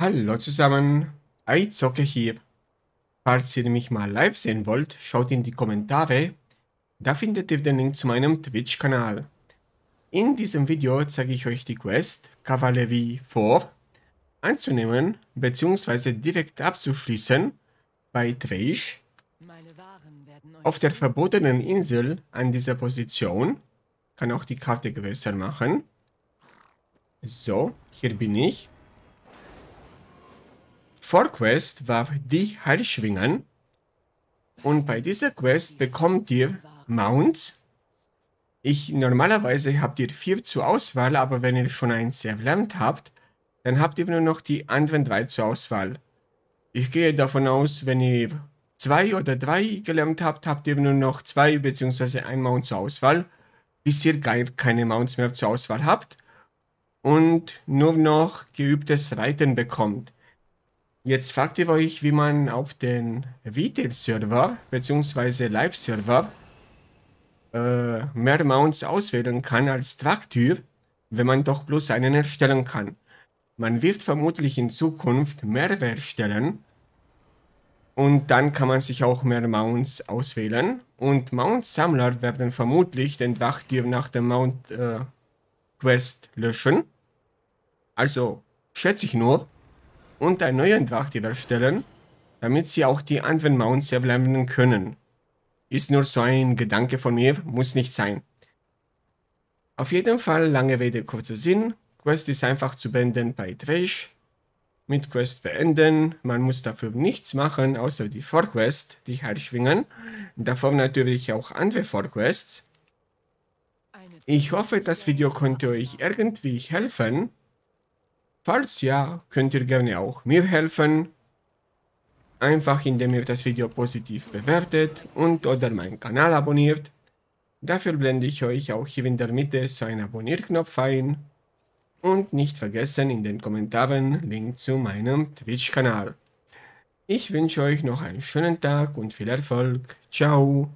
Hallo zusammen, iZocke hier. Falls ihr mich mal live sehen wollt, schaut in die Kommentare, da findet ihr den Link zu meinem Twitch-Kanal. In diesem Video zeige ich euch die Quest Kavallerie 4 anzunehmen bzw. direkt abzuschließen bei Treisch auf der verbotenen Insel an dieser Position. Kann auch die Karte größer machen. So, hier bin ich. Vorquest war die Heilschwingen. Und bei dieser Quest bekommt ihr Mounts. Ich normalerweise habt ihr vier zur Auswahl, aber wenn ihr schon eins erlernt habt, dann habt ihr nur noch die anderen drei zur Auswahl. Ich gehe davon aus, wenn ihr zwei oder drei gelernt habt, habt ihr nur noch zwei bzw. ein Mount zur Auswahl, bis ihr gar keine Mounts mehr zur Auswahl habt und nur noch geübtes Reiten bekommt. Jetzt fragt ihr euch, wie man auf den VTIP-Server bzw. Live-Server äh, mehr Mounts auswählen kann als Tracktyp, wenn man doch bloß einen erstellen kann. Man wird vermutlich in Zukunft mehrere erstellen und dann kann man sich auch mehr Mounts auswählen und Mount-Sammler werden vermutlich den Tracktyp nach dem Mount-Quest äh, löschen. Also schätze ich nur und einen neuen Drachtier erstellen, damit sie auch die anderen Mounts erblenden können. Ist nur so ein Gedanke von mir, muss nicht sein. Auf jeden Fall, lange Rede, kurzer Sinn. Quest ist einfach zu beenden bei Dresch. Mit Quest beenden, man muss dafür nichts machen, außer die Vorquest, die herschwingen. Davor natürlich auch andere Vorquests. Ich hoffe, das Video konnte euch irgendwie helfen. Falls ja, könnt ihr gerne auch mir helfen, einfach indem ihr das Video positiv bewertet und oder meinen Kanal abonniert. Dafür blende ich euch auch hier in der Mitte so einen Abonnierknopf ein. Und nicht vergessen in den Kommentaren Link zu meinem Twitch-Kanal. Ich wünsche euch noch einen schönen Tag und viel Erfolg. Ciao!